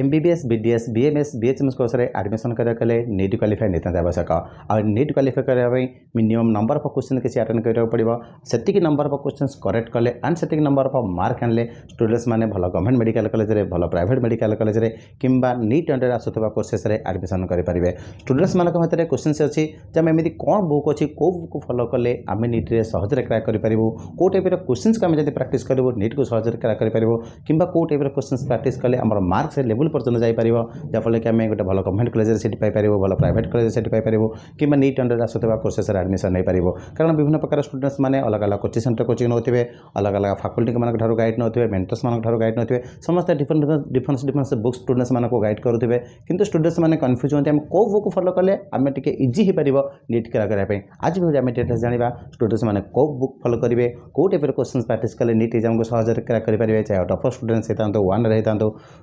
M B B S B D S B M S B H M S ಕೋರ್ಸ್ರೆ admission କରିବା କଲେ NEET qualify ନିତାନ୍ତ ଆବଶ୍ୟକ ଆଉ ନିଟ୍ କ୍ୱାଲିଫାଏ କରିବା ପାଇଁ ମିନିମମ୍ ନମ୍ବର ଅଫ୍ କ୍ୱେଶ୍ଚିନ୍ କିଛି ଆଟେଣ୍ଡ କରିବାକୁ ପଡ଼ିବ ସେତିକି ନମ୍ବର ଅଫ୍ କ୍ୱେଶ୍ଚିନ୍ସ କରେକ୍ଟ କଲେ ଆଣ୍ଡ ସେତିକି ନମ୍ବର ଅଫ୍ ମାର୍କ ଆଣିଲେ ଷ୍ଟୁଡେଣ୍ଟସ୍ମାନେ ଭଲ ଗଭର୍ଣ୍ଣମେଣ୍ଟ ମେଡ଼ିକାଲ କଲେଜରେ ଭଲ ପ୍ରାଇଭେଟ୍ ମେଡ଼ିକାଲ କଲେଜରେ କିମ୍ବା ନିଟ୍ ଅଣ୍ଡରରେ ଆସୁଥିବା କୋର୍ସେସ୍ରେ ଆଡ଼ମିସନ୍ କରିପାରିବେ ଷ୍ଟୁଡେଣ୍ଟସ୍ମାନଙ୍କ ଭିତରେ କ୍ୱେଶ୍ଚିନ୍ସ ଅଛି ଯେ ଆମେ ଏମିତି କ'ଣ ବୁକ୍ ଅଛି କେଉଁ ବୁକ୍ ଫଲୋ କଲେ ଆମେ ନିଟ୍ରେ ସହଜରେ କ୍ରାକ୍ କରିପାରିବୁ କେଉଁ ଟାଇପ୍ର କ୍ୱେଶ୍ଚିନ୍ସକୁ ଆମେ ଯଦି ପ୍ରାକ୍ଟିସ୍ କରିବୁ ନିଟ୍କୁ ସହଜରେ କ୍ରାକ୍ କରିପାରିବୁ କିମ୍ବା କେଉଁ ଟାଇପ୍ର କ୍ୱେଶ୍ଚିନ୍ସ ପ୍ରାକ୍ଟିସ୍ କଲେ ଆମର ମାର୍କସ୍ ଲେବୁଲ୍ स्कूल पर्यटन जापर जहाँ फल कि आम गोटे भल गवर्नमेंट कलेज से पार भल प्राइट कलेज से पार कि नीट अंडर आसुवा कोर्सेस आडमिशन नहीं पार कारण विभिन्न प्रकार स्टूडेंट्स मैंने अलग अलग कोचिंग सेन्टर कोचिंग नौते अलग अलग फाकल्टी मैं गाइड नौते मेन्टर्स मूँ गाइड नौ समस्त different difference difference books students मैं गाइड करेंगे कि स्टूडेंट्स मैंने कन्फ्यूज होते हैं कौ बुक फलो कले आम टे इजी हो पार नीट क्लियर करापी आज भी आम डेटा जाना स्टूडेंट्स मैंने कौ बुक फलो करेंगे कौ टाइप क्वेश्चन प्राक्ट कले नीट एक्जाम को सहजे क्लियर करेंगे चाहे टफर स्टूडेंट्स होता वन रहता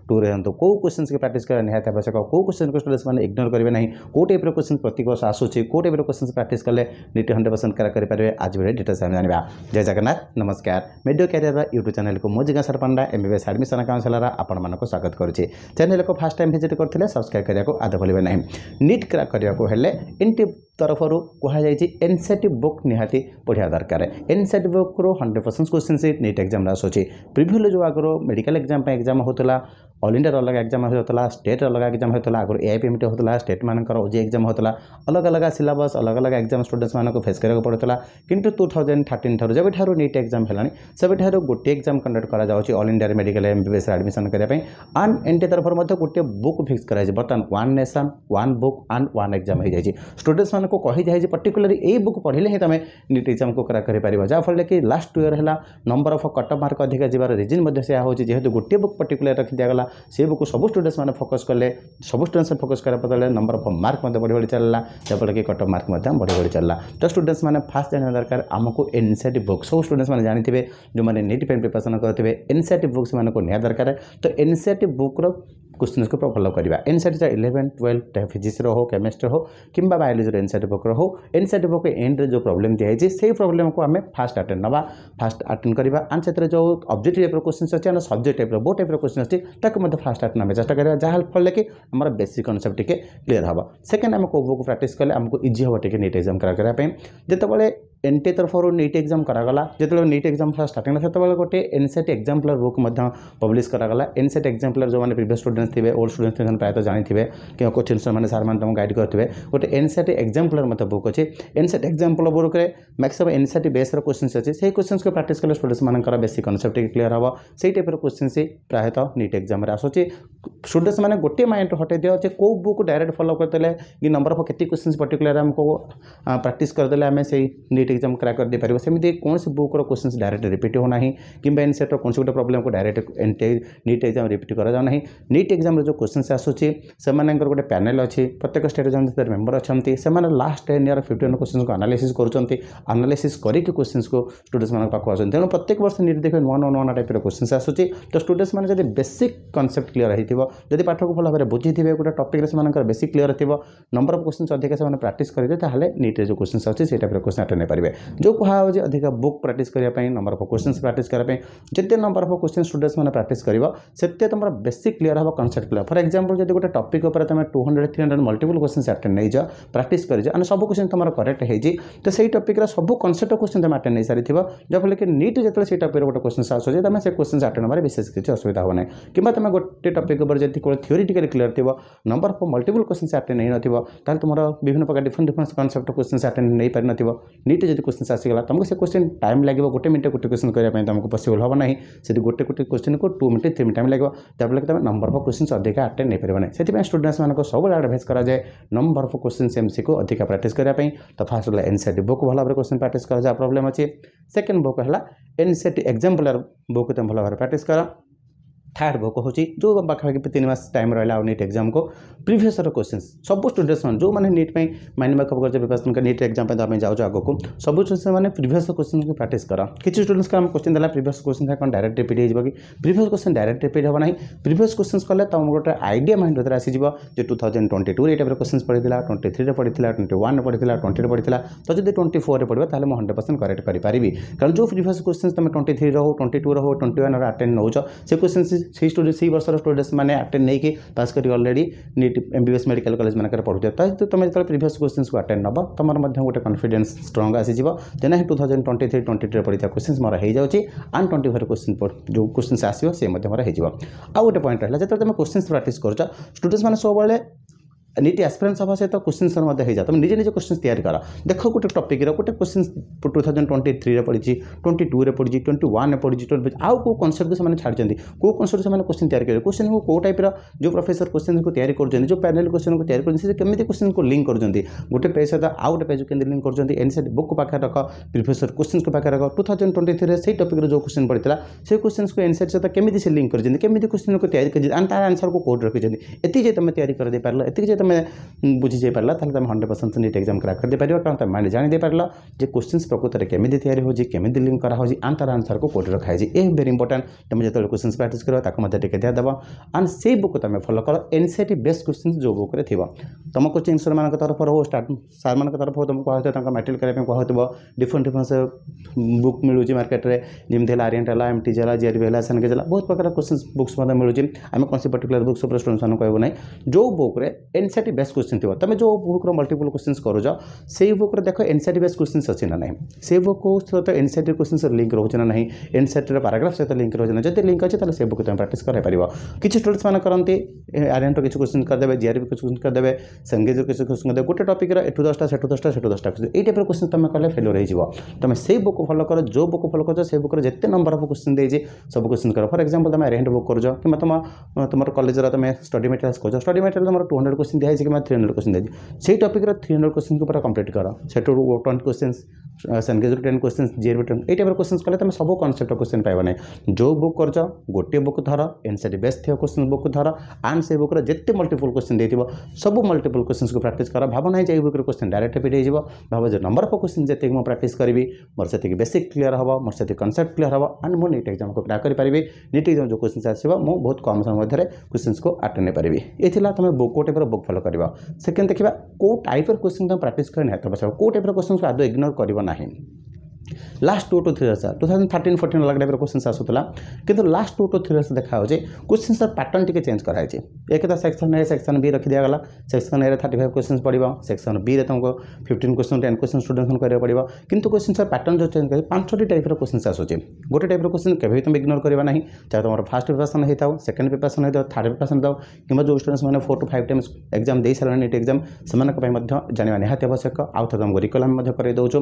टू रहता कौ କେଉଁ କୋଶ୍ଚିନ୍ସକି ପ୍ରାକ୍ଟିସ୍ କରିବା ନିହାତି ଆବଶ୍ୟକ କେଉଁ କୋଶ୍ଚିନ୍କୁ ଷ୍ଟୁଡେଣ୍ଟସ୍ମାନେ ଇଗ୍ନୋର କରିବେ ନାହିଁ କେଉଁ ଟାଇପ୍ର କୋଶ୍ଚିନ୍ ପ୍ରତି ବର୍ଷ ଆସୁଛି କେଉଁ ଟାଇପ୍ର କୋଶ୍ଚିନ୍ସ ପ୍ରାକ୍ଟିସ୍ କଲେ ନିଟ୍ ହଣ୍ଡ୍ରେଡ଼ ପରସେଣ୍ଟ କ୍ୟାର କରିପାରିବେ ଆଜି ଭିଡ଼ିଓ ଡିଟେଲ୍ସ ଆମେ ଜାଣିବା ଜୟ ଜଗନ୍ନାଥ ନମସ୍କାର ମିଡ଼ିଓ କ୍ୟାରିୟର ୟୁଟ୍ୟୁବ୍ ଚ୍ୟାନେଲକୁ ମୁଁ ଜିଜ୍ଞାସାର ପଣ୍ଡା ଏମ୍ବିବିଏସ୍ ଆଡ଼ମିସନ୍ କାଉନ୍ସିଲର ଆପଣମାନଙ୍କୁ ସ୍ୱାଗତ କରୁଛି ଚ୍ୟାନେଲକୁ ଫାର୍ଷ୍ଟ ଟାଇମ୍ ଭିଜିଟ୍ କରିଥିଲେ ସବସ୍କ୍ରାଇବ୍ କରିବାକୁ ଆଦୌ ଭୁଲିବେ ନାହିଁ ନିଟ୍ କ୍ରାକ୍ କରିବାକୁ ହେଲେ ଏନ୍ଟି ତରଫରୁ କୁହାଯାଇଛି ଏନ୍ସିଟି ବୁକ୍ ନିହାତି ପଢ଼ିବା ଦରକାର ଏନ୍ସିଟି ବୁକ୍ରୁ ହଣ୍ଡ୍ରେଡ଼ ପରସେଣ୍ଟ କୋଶ୍ଚିନ୍ ନିଟ୍ ଏକ୍ଜାମ୍ରେ ଆସୁଛି ପ୍ରିଭ୍ୟୁଲି ଯେଉଁ ଆଗରୁ ମେଡ଼ିକାଲ ଏକ୍ଜାମ୍ ପାଇଁ ଏକ୍ଜାମ୍ ହେଉଥିଲା ଅଲ୍ ଇଣ୍ଡିଆର ଅଲଗା अलग एक्जाम होता स्टेट अलग एक्जाम होता आगे एआईपीएमटी होता स्टेट मानकर ओजी एक्जाम होता अलग अलग सिलबस अलग अलग एग्जाम स्टूडेंट्स मैं फेस करा पड़ता कि टू थाउजेंड थर्टन ठार जब ठार नीट एक्जाम है से गोटे एक्जाम कंडक्ट कर अल इंडिया मेडिकल बस आडमिशन करने आन एन टी तरफ गोटे बुक फिक्स कर बर्तमान one nation one book and one exam हो जाए स्टूडेंट्स मान कही जाए पर्टिकुलर बुक पढ़ले ही तुम नीट एक्जाम को क्राक कर जहाँफल कि लास्ट टू इयर है नंबर अफ कट मार्क अधिक जबार रिजन से हूँ जेहतु गोटे बुक पर्टिकुलर रखी दिगला से बुक ସବୁ ଷ୍ଟୁଡେଣ୍ଟସ୍ମାନେ ଫୋକସ୍ କଲେ ସବୁ ଷ୍ଟୁଡେଣ୍ଟସ୍ ଫୋକସ୍ କରିବା ଫଳରେ ନମ୍ବର ଅଫ୍ ମାର୍କ ମଧ୍ୟ ବଢ଼ି ବଢ଼ି ଚାଲିଲା ଯାହାଫଳରେ କି କଟ୍ ଅଫ୍ ମାର୍କ ମଧ୍ୟ ବଢ଼ି ବଢ଼ି ଚାଲିଲା ତ ଷ୍ଟୁଡେଣ୍ଟସ୍ମାନେ ଫାଷ୍ଟ ଜାଣିବା ଦରକାର ଆମକୁ N C R T book ସବୁ ଷ୍ଟୁଡେଣ୍ଟସ୍ମାନେ ଜାଣିଥିବେ ଯେଉଁମାନେ ନିଟ୍ ପାଇଁ ପ୍ରିପାରେସନ୍ କରିଥିବେ N C R T book ସେମାନଙ୍କୁ ନିହାତି ଦରକାର ତ ଏନ୍ ସି ଆର୍ ଟି ବୁକ୍ର କୋଶ୍ଚିନ୍ସକୁ ଫଲୋ କରିବା N C R T eleven twelve ଫିଜିକ୍ସର ହେଉ କେମିଷ୍ଟ୍ରି ହେଉ କିମ୍ବା ବାୟୋଲୋଜିର ଏନ୍ ସି ଆର୍ ଟି ବୁକ୍ର ହେଉ N C R T book ଏଣ୍ଡ୍ରେ ଯେଉଁ ପ୍ରୋବ୍ଲେମ୍ ଦିଆହେଇଛି ସେଇ ପ୍ରୋବ୍ଲେମ୍କୁ ଆମେ ଫାଷ୍ଟ ଆଟେଣ୍ଡ ନେବା ଫାଷ୍ଟ ଆଟେଣ୍ଡ କରିବା ଆଣ୍ଡ ସେଥିରେ ଯେଉଁ ଅବଜେକ୍ଟ ଟାଇପ୍ର କୋଶ୍ଚିନ୍ସ ଅଛି ଆଣ୍ଡ ସବଜେକ୍ଟ ଟାଇପ୍ର ବହୁ ଟାଇପ୍ର କୋଶ୍ଚିନ୍ ଅଛି ତାକୁ ମଧ୍ୟ ଫାଷ୍ଟ ଆଟେଣ୍ଡ ଆମେ ଚେଷ୍ଟା କରିବା ଯାହା ଫଳରେ କି ଆମର ବେସିକ୍ କନସେପ୍ଟ ଟିକେ କ୍ଲିୟର୍ ହେବ ସେକେଣ୍ଡ ଆମେ କେଉଁ ବୁକ୍ ପ୍ରାକ୍ଟିସ୍ କଲେ ଆମକୁ ଇଜି ହେବ ଟିକେ ନିଟ୍ ଏକ୍ଜାମ୍ କ୍ରାକ୍ କରିବା ପାଇଁ ଯେତେବେଳେ ಎನ್ಟಿ ತರಫರು ನೀಟ್ ಎಕ್ಸಾಮ್ ಕರಾಗಲ್ಲ ಜೊತೆಗೆ ನೀಟ್ ಎಕ್ಸಾಮ್ ಫಸ್ಟ್ ಹಾಕಿಲ್ಲ ಸತ್ತବେଳେ ଗୋଟେ ଏନ୍ସେଟ୍ ଏକ୍ଜାମ୍ପଲର୍ ବୁକ୍ ମଧ୍ୟ ପବ୍ଲିଶ୍ କରାଗଲା ଏନ୍ସେଟ୍ ଏକ୍ଜାମ୍ପଲର୍ ଯେଉଁମାନେ ପ୍ରିଭିୟସ୍ ଷ୍ଟୁଡେଣ୍ଟସ୍ ଥିବେ ଓଲ୍ଡ ଷ୍ଟୁଡେଣ୍ଟସ୍ ସେମାନେ ପ୍ରାୟତଃ ଜାଣିଥିବେ କିମ୍ବା କୋଚିଂ ସେମାନେ ସାର୍ମାନେ ତୁମକୁ ଗାଇଡ଼ କରିଥିବେ ଗୋଟେ ଏନ୍ସେଟ୍ ଏକ୍ଜାମ୍ପଲର୍ ମଧ୍ୟ ବୁକ୍ ଅଛି ଏନ୍ସେଟ୍ ଏକ୍ଜାମ୍ପଲ ବୁକ୍ରେ ମ୍ୟାକ୍ସିମମ୍ ଏନ୍ସେଟ୍ ବେସ୍ର କୋଶ୍ଚିନ୍ସ ଅଛି ସେଇ କୋଶ୍ଚିନ୍ସକୁ ପ୍ରାକ୍ଟିସ୍ କଲେ ଷ୍ଟୁଡେଣ୍ଟମାନଙ୍କର ବେଶୀ କନସେପ୍ଟ କ୍ଲିଅର୍ ହେବ ସେଇ ଟାଇପ୍ର କୋଶ୍ଚିନ୍ସ ପ୍ରାୟତଃ ନିଟ୍ ଏକ୍ଜାମ୍ରେ ଆସୁଛି ଷ୍ଟୁଡେଣ୍ଟସ୍ ମାନେ ଗୋଟିଏ ମାଇଣ୍ଡରୁ ହଟେଇ ଦିଅ ଯେ କେଉଁ ବୁକ୍ ଡାଇରେକ୍ଟ ଫଲୋ କରିଦେଲେ କି ନମ୍ବର ଅଫ୍ କେତେ କୋଶ୍ଚିନ୍ସ ପର୍ଟିକୁଲାର ଆମକୁ ପ୍ରାକ୍ଟିସ୍ କରିଦେଲେ ଆମେ ସେଇ ନିଟ୍ ଏକ୍ଜାମ୍ କ୍ରାକ୍ କରିଦେଇପାରିବ ସେମିତି କୌଣସି ବୁକ୍ର କୋଶ୍ଚିନ୍ସ ଡାଇରେକ୍ଟ ରିପିଟ୍ ହେଉନାହିଁ କିମ୍ବା ଏନ୍ସେଟ୍ର କୌଣସି ଗୋଟେ ପ୍ରୋବ୍ଲେମ୍କୁ ଡାଇରେକ୍ଟ ନିଟ୍ ଏକ୍ଜାମ୍ ରିପିଟ୍ କରାଯାଉ ନାହିଁ ନିଟ୍ ଏକ୍ଜାମ୍ର ଯେଉଁ କୋଶ୍ଚିନ୍ସ ଆସୁଛି ସେମାନଙ୍କର ଗୋଟେ ପ୍ୟାନେଲ୍ ଅଛି ପ୍ରତ୍ୟେକ ଷ୍ଟେଟ୍ ଏକ୍ଜାମ୍ ମେମ୍ବର ଅଛନ୍ତି ସେମାନେ ଲାଷ୍ଟ ଟେନ୍ ଇୟର୍ ଫିଫ୍ଟିନ୍ କୋଶ୍ଚିନ୍ସକୁ ଆନାଲିସିସ୍ କରୁଛନ୍ତି ଆନାଲିସିସ୍ କରିକି କୋଶ୍ଚିନ୍ସକୁ ଷ୍ଟୁଡେଣ୍ଟମାନଙ୍କ ପାଖକୁ ଆସୁଛନ୍ତି ତେଣୁ ପ୍ରତ୍ୟେକ ବର୍ଷ ନିଟ୍ ଦେଖିବେ ନୂଆ ନୂଆ ନୂଆ ଟାଇପ୍ର କୋଶ୍ଚିନ୍ସ ଆସୁଛି ତ ଷ୍ଟୁଡେଣ୍ଟମାନେ ଯଦି ବେସିକ୍ କନସେପ୍ଟ କ୍ଲିୟର୍ ହୋଇଥିବ ଯଦି ପାଠକୁ ଭଲ ଭାବରେ ବୁଝିଥିବେ ଗୋଟେ ଟପିକ୍ରେ ସେମାନଙ୍କର ବେସିକ୍ କ୍ଲିୟର୍ ଥିବ ନମ୍ବର ଅଫ୍ କୋଶ୍ଚିନ୍ସ ଅଧିକା ସେମାନେ ପ୍ରାକ୍ଟିସ୍ କରିବେ ତାହେଲେ ନିଟ୍ରେ ଯେଉଁ କୋଶ୍ଚିନ୍ସ ଅଛି ସେଇ ଟାଇପ୍ର କୋଶ୍ଚିନ୍ ଆଟେଣ୍ଡ करेंगे जो कहुच अधिक बुक प्राक्ट करने नंबर अफ क्वेश्चन प्राक्ट करें जिते नंबर अफ क्वेश्चन स्टूडेंट्स मैंने प्राक्ट करते तुम बेसिक क्लीयर हम कनसेप्ट क्लीयर फर एक्जाम्पल जब गोटे टपिक पर तुम two hundred three hundred multiple question आटेड नहीं जाओ प्राक्ट कर सब क्वेश्चन तुम करेक्ट हो तो से टपिक्र सब कनसेप्ट क्वेश्चन तुम आटेड नहीं सारी जहाँ कि नीट जो से टपिक गोटे क्वेश्चन आसोजे तुम से क्वेश्चन आटेड नवर विशेष किसी असुविधा होना कि तुम गोटे टपिक पर थोरीटिकली क्लीयर थ नंबर अफ मल्टल क्वेश्चन आटेड नहीं नुम विभिन्न प्रकार डिफरेंट डिफरेंट कनसेप्ट क्वेश्चन आटे नहीं पार नीट ମିନିଟ୍ ଯଦି କୋଶ୍ଚିନ୍ ଆସିଗଲା ତୁମକୁ ସେ କୋଶ୍ଚିନ୍ ଟାଇମ୍ ଲାଗିବ ଗୋଟେ ମିନିଟ୍ ଗୋଟେ କୋଶ୍ଚିନ୍ କରିବା ପାଇଁ ତୁମକୁ ପସିବଲ୍ ହେବ ନାହିଁ ସେଠି ଗୋଟେ ଗୋଟେ କୋଶ୍ଚିନ୍କୁ two minute three minute time ଲାଗିବ ଯାହାଫଳରେ ତୁମେ ନମ୍ବର ଅଫ୍ କୋଶ୍ଚିନ୍ସ ଅଧିକା ଆଟେଣ୍ଡ ନେଇପାରିବ ନାହିଁ ସେଥିପାଇଁ ଷ୍ଟୁଡେଣ୍ଟମାନଙ୍କୁ ସବୁବେଳେ ଆଡ଼ଭାଇସ୍ କରାଯାଏ ନମ୍ବର ଅଫ୍ କୋଶ୍ଚିନ୍ସ ଏମ୍ସିକୁ ଅଧିକା ପ୍ରାକ୍ଟିସ୍ କରିବା ପାଇଁ ତ ଫାର୍ଷ୍ଟ ହେଲା ଏନ୍ ସି ଟି ବୁକ୍ ଭଲ ଭାବରେ କୋଶ୍ଚିନ୍ ପ୍ରାକ୍ଟିସ୍ କରାଯାଏ ପ୍ରୋବ୍ଲେମ୍ ଅଛି ସେକେଣ୍ଡ ବୁକ୍ ହେଲା N C T exemplar book ତୁମେ ଭଲ ଭାବରେ ପ୍ରାକ୍ଟିସ୍ କର थार्ड बुक हूँ जो पाखापाखि तीन मस टाइम रहा आउ नीट एक्जाम को प्रिभसर क्वेश्चन सब स्टूडेंट जो मैंने नीट में माइंड मेकअप कर नीट एक्जाम दबाई जाऊ आग सब स्टूडेंट मैंने प्रिभस क्वेश्चन को प्राक्ट कर कि स्टूडेंट्स का क्वेश्चन देना प्रिभस क्वेश्चन का कौन डायरेक्ट रिपीट हो कि प्रिभस क्वेश्चन डायरेक्ट रिपीट ना प्रिभस क्वेश्चन कले तुम गोटे आइडिया माइंड भर आज जो two thousand twenty two type question पड़ी था ट्वेंटी थ्री पड़ी था ट्वेंटी वन पड़ी था ट्वेंटी पड़ी था तो जब ट्वेंटी फोर में पढ़ा तो हंड्रेड परसेंट करेक्ट करी कारण जो प्रिभस क्वेश्चन तुम ट्वेंटी थ्री रो ट्वेंटी टू रो ट्वेंटी वन अटेंड नौ से क्वेश्चन ସେଇ ଷ୍ଟୁଡେଣ୍ଟ ସେଇ ବର୍ଷର ଷ୍ଟୁଡେଣ୍ଟସ୍ମାନେ ଆଟେଣ୍ଡ ନେଇକି ପାସ୍ କରି already NEET M B S medical college ମାନଙ୍କରେ ପଢ଼ୁଥିବ ତା ସହିତ ତୁମେ ଯେତେବେଳେ ପ୍ରିଭିୟସ୍ କୋଶ୍ଚିନ୍ସକୁ ଆଟେଣ୍ଡ ନେବ ତୁମର ମଧ୍ୟ ଗୋଟେ କନଫିଡେନ୍ସ ଷ୍ଟ୍ରଙ୍ଗ ଆସିଯିବ ଯେ ନାହିଁ two thousand twenty three twenty ଥ୍ରୀରେ ପଡ଼ିଥିବା କୋଶ୍ଚିନ୍ସ ମୋର ହେଇଯାଉଛି ଆଣ୍ଡ ଟ୍ୱେଣ୍ଟି ଫୋର୍ କୋଶ୍ଚିନ୍ ଯେଉଁ କୋଶ୍ଚିନ୍ସ ଆସିବ ସେ ମଧ୍ୟ ମୋର ହେଇଯିବ ଆଉ ଗୋଟେ ପଏଣ୍ଟ ରହିଲା ଯେତେବେଳେ ତୁମେ କୋଶ୍ଚିନ୍ସ ପ୍ରାକ୍ଟିସ୍ କରୁଛ ମାନେ ସବୁବେଳେ नीट एक्सपेरियंस हाँ सहित क्वेश्चन सर मैं होगा तुम निजे निजे क्वेश्चन तैयार कर देख गोटे टपिक गोटे question two thousand twenty three पड़ी ट्वेंटी टू पड़ी ट्वेंटी वाने पड़ी ट्वेंटी आउ कौ कनसेप्ट को छाड़ी कौ कनसेप्ट से क्वेश्चन तैयार करेंगे क्वेश्चन को कौ टाइप जो प्रोफेसर क्वेश्चन को तैयारी करते जो पैनल क्वेश्चन को तैयारी करते कमी क्वेश्चन को लिंक करते गोटे पेज सहित आउ गए पेज के लिंक करते एन सी बुक पाखे रख प्रिफेसर क्वेश्चन को पाखे रख टू थाउजेंड ट्वेंटी थ्री से टपिक जो क्वेश्चन पड़ता से क्वेश्चन को एनसर सहित कमी से लिंक करते कमी क्वेश्चन को तैयार करते आंसर को कौट रखी ये तुम तैयारी कर पार्ल एत तुम जा पार तुम hundred percent NEET exam crack कर पार कारण तुम मैंड जाने पार जो प्रकृत में कमी या होमती लिंक कराई आन तार आंसर को कौटे रखाई ए भेरी इंपोर्टाट तुम जो क्वेश्चन प्राक्ट करके दिदे आंड से बुक तुम फलो कर एनसीआर बेस्ट क्वेश्चन जो बुक में थी तुम कोचिंग सर मान तरफ हो स्टार्ट सर मान तरफ हो तुमको कहते मेट्रिक करने कहुव डिफरेन्ट डिफरेन्स बुक् मिलूँ मार्केट में जमी है आरएंट है एम टी जेला जेआर है सैनिक जेला बहुत प्रकार क्वेश्चन बुक्स मिलूँ आम कौन पर्टिकुलर बुक्स स्टूडेंट मैं कहूँ ना जो बुक्रे एन एनसीआर बेस्ट क्वेश्चन थी तुम जो बुक मल्टीपल क्वेश्चन करो से बुक देख एनसीआर बेस्ट क्वेश्चन अच्छी ना नहीं बुक सहित एनसीआर क्वेश्चन लिंक रोचे ना नहीं एनसीआर पाराग्राफ सहित लिंक रोचे ना जो लिंक अच्छे से बुक तुम प्राक्ट कर कि स्टूडेंट्स मैंने करते आरएन किसी क्वेश्चन करदे जीआरबी क्वेश्चन कर करदे संगेज किसी क्वेश्चन करदे गोटे टपिक रू दसटा से दसटा से दसटा क्वेश्चन ये टाइप क्वेश्चन तुम कले फेलियर हो तुम से बुक फल कर जो बुक फल करो से बुक जितने नंबर अफ क्वेश्चन देखिए सब क्वेश्चन करो फर एक्जाम्पल तुम आरएन बुक करो कि तुम तुम कलेज तुम स्टडी मेटेरियल्स कर स्टडी मेटेरियल तुम टू हंड्रेड क्वेश्चन दिया है जिसके बाद थ्री हंड्रेड क्वेश्चन दिया सही टपिक्र थ्री हंड्रेड क्वेश्चन को पूरा कम्प्लीट कर सेटू twenty question Cengage ten question जेएर टेन ये टाइप क्वेश्चन कले तुम सब कनसेप्ट क्वेश्चन पाइबा ना जो बुक कर गोटे बुक धर एनसीआर बेस्ट थे क्वेश्चन बुक धर आंड से बुक्र जिते मल्टीपल क्वेश्चन देव सब मल्टीपल क्वेश्चन को प्राक्ट कर भाव ना ये बुक्र क्वेश्चन डायरेक्ट फिट हो भाव जो नंबर अफ क्वेश्चन जी मुझे प्राक्ट करी मोर से बेसिक क्लीयर हम मोर से कनसेप्ट क्लीयर हम आंड मुझे नीट एक्जाम को क्राक करें नीट एक्जाम जो क्वेश्चन आसो मुझ बहुत कम समय मध्य क्वेश्चन को आटेन्न नहीं पारि ये तुम्हें तो गोटे बुक ଫଲୋ କରିବ ସେକେଣ୍ଡ ଦେଖିବା କେଉଁ ଟାଇପ୍ର କୋଶ୍ଚିନ୍ ତୁମେ ପ୍ରାକ୍ଟିସ୍ କରି ନିହାତି ବସିବ କେଉଁ ଟାଇପ୍ର କୋଶ୍ଚିନ୍ ଆଦୌ ଇଗ୍ନୋର କରିବ ନାହିଁ last two two three years two thousand thirteen fourteen ଲକ୍ ଟାଇପ୍ର କ୍ୱେଶ୍ଚିନ୍ସ ଆସୁଥିଲା କିନ୍ତୁ last two two three years ଦେଖାହେଉଛି କ୍ୱେଶ୍ଚିନ୍ସର ପ୍ୟାଟର୍ନ ଟିକେ ଚେଞ୍ଜ କରାହେଇଛି ଏକ ତ ସେକ୍ସନ୍ ଏ ସେକ୍ସନ୍ ବି ରଖିଦିଆଗଲା ସେକ୍ସନ୍ ଏରେ ଥାର୍ଟି ଫାଇଭ୍ କ୍ୱେଶ୍ଚିନ୍ସ ପଡ଼ିବ ସେକ୍ସନ୍ ବିରେ ତୁମକୁ ଫିଫ୍ଟିନ୍ କ୍ୱେଶ୍ଚିନ୍ ଟେନ୍ କ୍ୱେଶ୍ଚିନ୍ ଷ୍ଟୁଡେଣ୍ଟଙ୍କୁ କରିବାକୁ ପଡ଼ିବ କିନ୍ତୁ କ୍ୱେଶ୍ଚିନ୍ସର ପ୍ୟାଟର୍ନ ଯେଉଁ ଚେଞ୍ଜ କରିଛି ପାଞ୍ଚଟି ଟାଇପ୍ର କ୍ୱେଶ୍ଚିନ୍ସ ଆସୁଛି ଗୋଟେ ଟାଇପ୍ର କ୍ୱେଶ୍ଚିନ୍ କେବେ ବି ତୁମେ ଇଗ୍ନୋର କରିବା ନାହିଁ ଚାहे ତୁମର ଫାର୍ଷ୍ଟ ପ୍ରିପାରେସନ୍ ହେଇଥାଉ ସେକେଣ୍ଡ ପ୍ରିପାରେସନ୍ ହେଇଥାଉ ଥାର୍ଡ଼ ପ୍ରିପାରେସନ୍ ହେଇଥାଉ କିମ୍ବା ଯେଉଁ ଷ୍ଟୁଡେଣ୍ଟମାନେ four two five times exam ଦେଇସାରିଲେଣି ନିଟ୍ ଏକ୍ଜାମ୍ ସେମାନଙ୍କ ପାଇଁ ମଧ୍ୟ ଜାଣିବା ନିହାତି ଆବଶ୍ୟକ ଆଉ ଥରେ ତୁମକୁ ରିକଲାମ୍ ମଧ୍ୟ କରାଇ ଦେଉଛୁ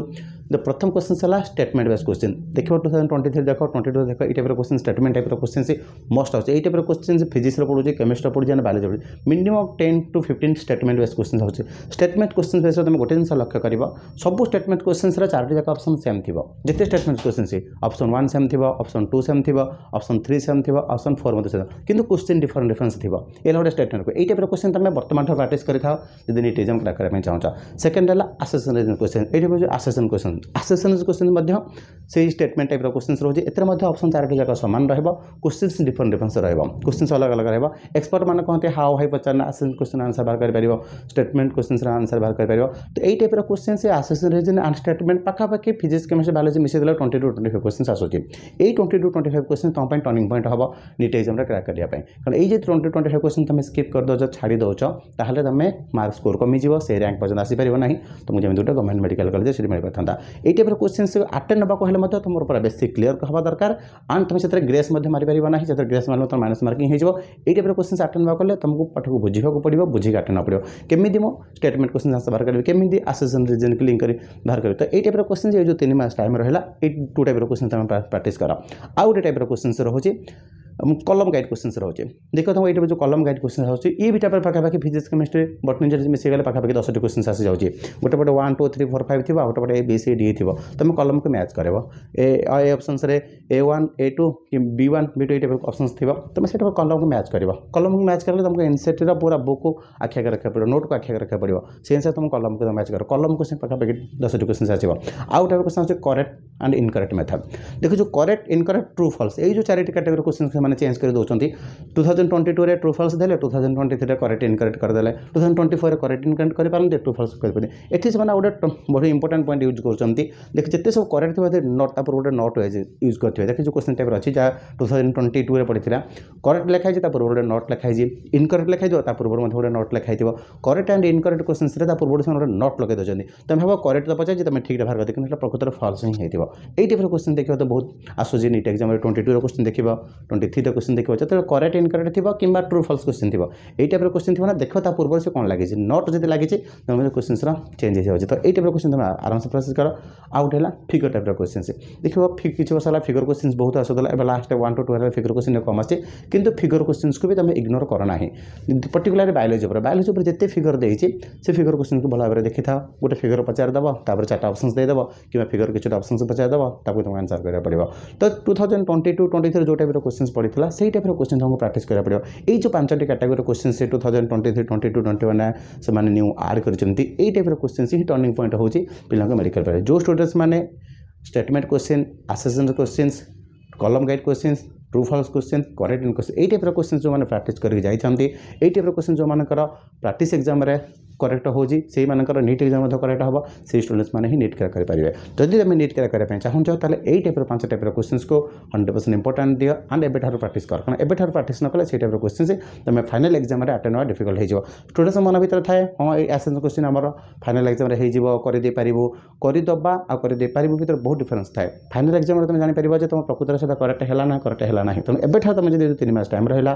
ପ୍ରଥମ କ୍ୱେଶ୍ଚିନ୍ସ ହେଲା ହେଲା ଷ୍ଟେଟମେଣ୍ଟ ବେସ୍ କୋଶ୍ଚିନ୍ ଦେଖିବ ଟୁ ଥାଉଜେଣ୍ଡ ଟ୍ୱେଣ୍ଟି ଥ୍ରୀ ଦେଖ ଟ୍ୱେଣ୍ଟି ଟୁ ଦେଖ ଏଇ ଟାଇପ୍ର କୋଶ୍ଚିନ୍ ଷ୍ଟେଟମେଣ୍ଟ ଟାଇପ୍ର କୋଶ୍ଚିନ୍ ମଷ୍ଟ ଅଛି ଏଇ ଟାଇପ୍ର କୋଶ୍ଚିନ୍ ଫିଜିକ୍ସରେ ପଡ଼ୁଛି କେମିଷ୍ଟ୍ରିରେ ପଡ଼ୁଛି ଆଣ୍ଡ ବାୟୋଲୋଜି ପଡ଼ୁଛି minimum ten two fifteen statement based question ହେଉଛି ଷ୍ଟେଟମେଣ୍ଟ କୋଶ୍ଚିନ୍ ବେସ୍ରେ ତୁମେ ଗୋଟେ ଜିନିଷ ଲକ୍ଷ୍ୟ କରିବ ସବୁ ଷ୍ଟେଟମେଣ୍ଟ କୋଶ୍ଚିନ୍ସରେ ଚାରୋଟି ଯାକ ଅପସନ୍ ସେମ୍ ଥିବ ଯେତେ statement question option one same ଥିବ ଅପସନ୍ ଟୁ ସେମ୍ ଥିବ ଅପସନ୍ ଥ୍ରୀ ସେମ୍ ଥିବ ଅପସନ୍ ଫୋର୍ ମଧ୍ୟ ସେମ୍ କିନ୍ତୁ କୋଶ୍ଚିନ୍ ଡିଫରେଣ୍ଟ ଡିଫରେନ୍ସ ଥିବ ଏଇଟା ଗୋଟେ ଷ୍ଟେଟମେଣ୍ଟ ଏଇ ଟାଇପ୍ର କୋଶ୍ଚିନ୍ ତୁମେ ବର୍ତ୍ତମାନଠାରୁ ପ୍ରାକ୍ଟିସ୍ କରିଥାଅ ଯଦି ନିଟ୍ ଏକ୍ଜାମ୍ କ୍ରାକ୍ କରିବା ପାଇଁ ଚାହୁଁଛ ସେକେଣ୍ଡ ହେଲା ଆସେସନ୍ କୋଶ୍ଚିନ୍ ଏଇଟା ହେଉଛି assertion question assertion question question से स्टेटमेंट टाइप क्वेश्चन रोज एप्शन चार सामान रहा है क्वेश्चन डिफरेंट डिफरेंस रहा क्वेश्चन अलग अलग रहा है एक्सपर्ट मैंने कहते हैं हाउ हाई पचार क्वेश्चन आंसर बाहर कर स्टेटमेंट क्वेश्चन आंसर बाहर कर तो यही टाइप क्वेश्चन से आसेसन आंड स्टेटमेंट पाखापाखि फिजिक्स केमिस्ट्री बायोलोज मिसाइल twenty two twenty five question आसूस ये twenty two twenty five question तुम्हें टर्निंग पॉइंट हम नीट एक्जाम क्रैक करने कारण ये ट्वेंटी ट्वेंटी फाइव क्वेश्चन तुम्हें स्किप कर दौ छाड़ दो तेल तुम्हें मार्क स्कोर कमी जाए से रैंक पर्यटन आसपार ना तुम जमीन दुटा गवर्नमेंट मेडिकल कलेज से मिल पाता यही टाइप क्वेश्चन ଏଣ୍ଟ୍ରାନ୍ସ ଆଟେଣ୍ଡ ନେବାକୁ ହେଲେ ମଧ୍ୟ ତୁମର ପୁରା ବେଶୀ କ୍ଲିୟର ହେବା ଦରକାର ଆଣ୍ଡ ତୁମେ ସେଥିରେ ଗ୍ରେସ୍ ମଧ୍ୟ ମାରିପାରିବ ନାହିଁ ସେଥିରେ ଗ୍ରେସ୍ ମାରିଲେ ତୁମ ମାଇନସ୍ ମାର୍କିଂ ହେଇଯିବ ଏଇ ଟାଇପ୍ର କ୍ୱେଶ୍ଚିନ୍ସ ଆଟେଣ୍ଡ ନେବାକୁ ହେଲେ ତୁମକୁ ପାଠକୁ ବୁଝିବାକୁ ପଡ଼ିବ ବୁଝିକି ଆଟେଣ୍ଡ ନେବାକୁ ପଡ଼ିବ କେମିତି ମୁଁ ଷ୍ଟେଟମେଣ୍ଟ କ୍ୱେଶ୍ଚିନ୍ ଆନ୍ସର ବାହାର କରିବି କେମିତି ଆସୋସିଏସନ୍ ରିଜନ୍କୁ ଲିଙ୍କ୍ କରି ବାହାର କରିବି ତ ଏଇ ଟାଇପ୍ର କ୍ୱେଶ୍ଚିନ୍ ଏଇ ଯେଉଁ ତିନି ମାସ ଟାଇମ୍ ରହିଲା ଏଇ ଟୁ ଟାଇପ୍ର କ୍ୱେଶ୍ଚିନ୍ ତୁମେ ପ୍ରାକ୍ଟିସ୍ କର ଆଉ ଗୋଟେ ଟାଇପ୍ର କ୍ୱେଶ୍ଚିନ୍ସ ରହୁଛି कलम गाइड क्वेश्चन रोचे देखो तुम तो तो तो ये जो कलम गाइड क्वेश्चन आस ये भी पाखापाखि फिजिक्स केमिस्ट्री बटनी मिसगले पाखापाखि दस टी क्वेश्चन आसी जाए गोटे पटे one two three four five थी गोटे पटे ए बी सी डी थी तुम कलम को मैच कर option A one A two कि बी वन बी टू ये टाइप अप्सन थी तुम से कलम को मैच कर कलम को मैच करेंगे तुमको एनसीटी पूरा बुक को आखि आगे रखा पड़ो नोट को आखि आगे रखा पड़ो से अनुसार तुम कलम को मैच कर कलम क्वेश्चन पाखापाखि दस टी क्वेश्चन आसो आउ टाइप क्वेश्चन आज करेक्ट एंड इनकरेक्ट मेथड देखो जो करेक्ट इनकरेक्ट ट्रू फल्स ये जो चार कैटेगरी क्वेश्चन ସେମାନେ ଚେଞ୍ଜ କରି ଦେଉଛନ୍ତି ଟୁ ଥାଉଜେଣ୍ଡ ଟ୍ୱେଣ୍ଟି ଟୁରେ ଟ୍ରୁ ଫଲ୍ସ ଦେଲେ ଟୁ ଥାଉଜେଣ୍ଡ ଟ୍ୱେଣ୍ଟି ଥ୍ରୀରେ କରେକ୍ଟ ଇନକରେକ୍ଟ କରିଦେଲେ ଟୁ ଥାଉଜେଣ୍ଡ ଟ୍ୱେଣ୍ଟି ଫୋର୍ରେ କରେକ୍ଟ ଇନକରେକ୍ଟ କରିପାରନ୍ତି ଟ୍ରୁ ଫଲ୍ସ କରିପାରନ୍ତି ଏଠି ସେମାନେ ଗୋଟେ ବହୁତ ଇମ୍ପୋର୍ଟାଣ୍ଟ ପଏଣ୍ଟ ୟୁଜ୍ କରୁଛନ୍ତି ଦେଖି ଯେତେ ସବୁ କରେକ୍ଟ ଥିବ ନଟ୍ ତାପରେ ଗୋଟେ ନଟ୍ ୟୁଜ୍ କରିଥିବେ ଦେଖି ଯେଉଁ କ୍ୱେଶ୍ଚନ୍ ଟାଇପ୍ର ଅଛି ଯାହା ଟୁ ଥାଉଜେଣ୍ଡ ଟ୍ୱେଣ୍ଟି ଟୁରେ ପଡ଼ିଥିଲା କରେକ୍ଟ ଲେଖା ହେଇଛି ତା ପୂର୍ବରୁ ଗୋଟେ ନଟ୍ ଲେଖା ହେଇଛି ଇନକରେକ୍ଟ ଲେଖା ହେଇଥିବ ତା ପୂର୍ବରୁ ମଧ୍ୟ ଗୋଟେ ନଟ୍ ଲେଖା ହେଇଥିବ କରେକ୍ଟ ଆଣ୍ଡ ଇନକରେକ୍ଟ କ୍ୱେଶ୍ଚନ୍ସରେ ତା ପୂର୍ବରୁ ସେମାନେ ଗୋଟେ ନଟ୍ ଲଗାଇ ଦେଉଛନ୍ତି ତୁମେ ଭାବ କରେକ୍ଟ ତ ପଚାରିଛି ତୁମେ ଠିକ୍ରେ ବାହାର କରିଦେବ କିନ୍ତୁ ସେଇଟା ପ୍ରକୃତରେ ଫଲ୍ସ ହିଁ ହେଇଥିବ ଏଇ ଟାଇପ୍ର କ୍ୱେଶ୍ଚନ୍ ଦେଖିବ ତ ବହୁତ ଆସୁଛି ନିଟ୍ ଏକ୍ଜାମ୍ରେ ଟ୍ୱେଣ୍ଟି ଟୁର କ୍ୱେଶ୍ଚନ୍ ଦେଖିବ ଟ୍ୱେଣ୍ଟି थी क्वेश्चन देखिए जो करेक्ट इनकरेक्ट थी कि ट्रु फल्स क्वेश्चन थी ये टाइप्र क्वेश्चन थी ना देखो पूर्व से कौन लगे नट जब लगी क्वेश्चन चेंज हो तो ये टाइप्र क्वेश्चन तुम्हें आराम से प्रोसेस कर आउट है फिगर टाइप क्वेश्चन से देखो कि वर्ष होगा फिगर क्वेश्चन बहुत आस लास्ट वन टू टू है फिगर क्वेश्चन कम आसे कि फिगर क्वेश्चन को भी तुम इग्नोर करना पर्टिकुला बायोलोजी पर बायोलोजी पर जितने फिगर देती से फिगर क्वेश्चन को भल भाव में देखी था गोटे फिगर पचारिदेव तपर चार्ट अप्सन देदेव कि फिगर किसी अप्सन पचारिदेव तक तुम्हें आंसर करा पड़ा तो two thousand twenty two twenty three जो टाइप क्वेश्चन पड़ेगा পড়েছিল সেই টাইপর কোশ্চেন তোমাকে প্রাকটিস করা পড়ব এই যে পাঁচটি ক্যাটাগোরি কোশ্চেন সে two thousand twenty three twenty two twenty one সে নিউ আড করেছেন এই টাইপর কোশ্চেন হি টর্নিং পয়েন্ট হচ্ছে পিলাঙ্ক মেডিকাল পারে যে স্টুডেন্টস মানে statement question assessment questions column guide questions true false question correct question ଏଇ ଟାଇପ୍ର କୋଶ୍ଚିନ୍ ଯେଉଁମାନେ ପ୍ରାକ୍ଟିସ୍ କରିକି ଯାଇଥାନ୍ତି ଏଇ ଟାଇପ୍ର କୋଶ୍ଚିନ୍ ଯେଉଁମାନଙ୍କର ପ୍ରାକ୍ଟିସ୍ ଏକ୍ଜାମ୍ରେ କରେକ୍ଟ ହେଉଛି ସେଇମାନଙ୍କର ନିଟ୍ ଏକ୍ଜାମ୍ ମଧ୍ୟ କରେକ୍ଟ ହେବ ସେଇ ଷ୍ଟୁଡେଣ୍ଟସ୍ମାନେ ହିଁ ନିଟ୍ କ୍ରାକ୍ କରିପାରିବେ ଯଦି ତୁମେ ନିଟ୍ କ୍ରାକ୍ କରିବା ପାଇଁ ଚାହୁଁଛ ତାହେଲେ ଏଇ ଟାଇପ୍ର ପାଞ୍ଚ ଟାଇପ୍ର କୋଶ୍ଚିନ୍ସକୁ ହଣ୍ଡ୍ରେଡ଼ ପରସେଣ୍ଟ ଇମ୍ପୋର୍ଟାଣ୍ଟ ଦିଅ ଆଣ୍ଡ ଏବେଠାରୁ ପ୍ରାକ୍ଟିସ୍ କର କାରଣ ଏବେଠାରୁ ପ୍ରାକ୍ଟିସ୍ ନ କଲେ ସେଇ ଟାଇପ୍ର କୋଶ୍ଚିନ୍ସ ତୁମେ ଫାଇନାଲ୍ ଏକ୍ଜାମ୍ରେ ଆଟେଣ୍ଡ ହେବା ଡିଫିକଲ୍ଟ ହେଇଯିବ ଷ୍ଟୁଡେଣ୍ଟସ୍ ମନ ଭିତରେ ଥାଏ ହଁ ଏଇ ଆସେନ୍ସ କୋଶ୍ଚିନ୍ ଆମର ଫାଇନାଲ୍ ଏକ୍ଜାମ୍ରେ ହେଇଯିବ କରିଦେଇପାରିବୁ କରିଦେବା ଆଉ କରିଦେଇପାରିବୁ ଭିତରେ ବହୁତ ଡିଫରେନ୍ସ ଥାଏ ଫାଇନାଲ୍ ଏକ୍ଜାମ୍ରେ ତୁମେ ଜାଣିପାରିବ ଯେ ତୁମ ପ୍ରକୃତରେ ସେଇଟା କରେକ୍ଟ ହେଲା ନା କରେକ୍ଟ ହେଲା ହେଲା ନାହିଁ ତେଣୁ ଏବେଠାରୁ ତୁମେ ଯଦି ତିନି ମାସ ଟାଇମ୍ ରହିଲା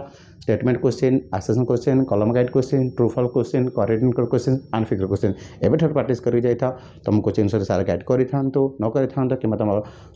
statement question assertion question column guide question true false question କରିଡିନେଟର୍ କୋଶ୍ଚିନ୍ ଆଣ୍ଡ ଫିଗର କୋଶ୍ଚିନ୍ ଏବେଠାରୁ ପ୍ରାକ୍ଟିସ୍ କରିକି ଯାଇଥାଅ ତୁମ କୋଚିଂ ସହିତ ସାର୍ ଗାଇଡ଼ କରିଥାନ୍ତୁ ନ କରିଥାନ୍ତୁ କିମ୍ବା ତୁମ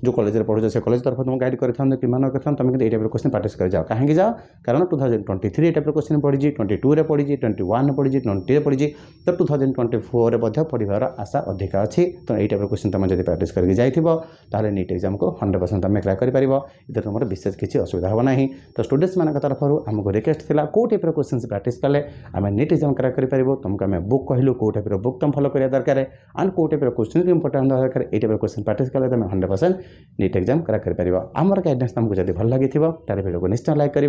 ଯେଉଁ କଲେଜରେ ପଢ଼ୁଛ ସେ କଲେଜ ତରଫରୁ ତୁମକୁ ଗାଇଡ଼ କରିଥାନ୍ତୁ କିମ୍ବା ନ କରିଥାନ୍ତୁ ତୁମେ କିନ୍ତୁ ଏଇ ଟାଇପ୍ର କୋଶ୍ଚିନ୍ ପ୍ରାକ୍ଟିସ୍ କରିଯାଅ କାହିଁକି ଯାଅ କାରଣ ଟୁ ଥାଉଜେଣ୍ଡ ଟ୍ୱେଣ୍ଟି ଥ୍ରୀ ଏ ଟାଇପ୍ର କୋଶ୍ଚିନ୍ ପଡ଼ିଛି ଟ୍ୱେଣ୍ଟି ଟୁରେ ପଡ଼ିଛି ଟ୍ୱେଣ୍ଟି ୱାନ୍ରେ ପଡ଼ିଛି ଟ୍ୱେଣ୍ଟିରେ ପଡ଼ିଛି ତ ଟୁ ଥାଉଜେଣ୍ଡ ଟ୍ୱେଣ୍ଟି ଫୋର୍ରେ ମଧ୍ୟ ପଢ଼ିବାର ଆଶା ଅଧିକା ଅଛି ତ ଏଇ ଟାଇପ୍ର କୋଶ୍ଚିନ୍ ତୁମେ ଯଦି ପ୍ରାକ୍ଟିସ୍ କରିକି ଯାଇଥିବ ତାହେଲେ ନିଟ୍ ଏକ୍ଜାମ୍କୁ ହଣ୍ଡ୍ରେଡ଼ ପରସେଣ୍ଟ ତୁମେ କ୍ରାକ୍ କରିପାରିବ ଏଥିରେ ତୁମର ବିଶେଷ କିଛି असुविधा हेना तो स्टूडेंट्स मैं तरफ आमको रिक्वेस्ट थी कौ टाइप क्वेश्चन प्राक्ट कले आम नीट एक्जाम क्रैक करेंगे तुमको आम बुक कहलु कौ टाइप बुक तुम फलो करा दरकार एंड कौ टाइप क्वेश्चन भी इंपोर्टेंट होगा ये टाइप क्वेश्चन प्राक्ट कले तुम hundred percent NEET exam crack कर पार्ब आम गाइडेंस तुमको जब भल लगी तरह भिडियो को निश्चय लाइक कर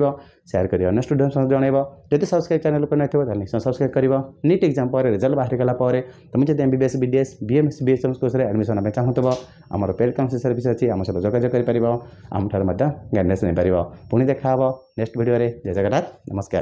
सेयार कर अगर स्टूडेंट्स जनइब जब सब्सक्राइब चैनल पर थोड़ा निश्चय सब्सक्राइब कर नीट एक्जाम पर रिजल्ट बाहर गला तुम जब M B BS S M course admission चाहूब आम पेड कम सर्विस अच्छी आम सहित जोजोग करम ठार्ड गाइडेन्स नहीं କରିପାରିବ ପୁଣି ଦେଖାହେବ ନେକ୍ସଟ ଭିଡ଼ିଓରେ ଜୟ ଜଗନ୍ନାଥ ନମସ୍କାର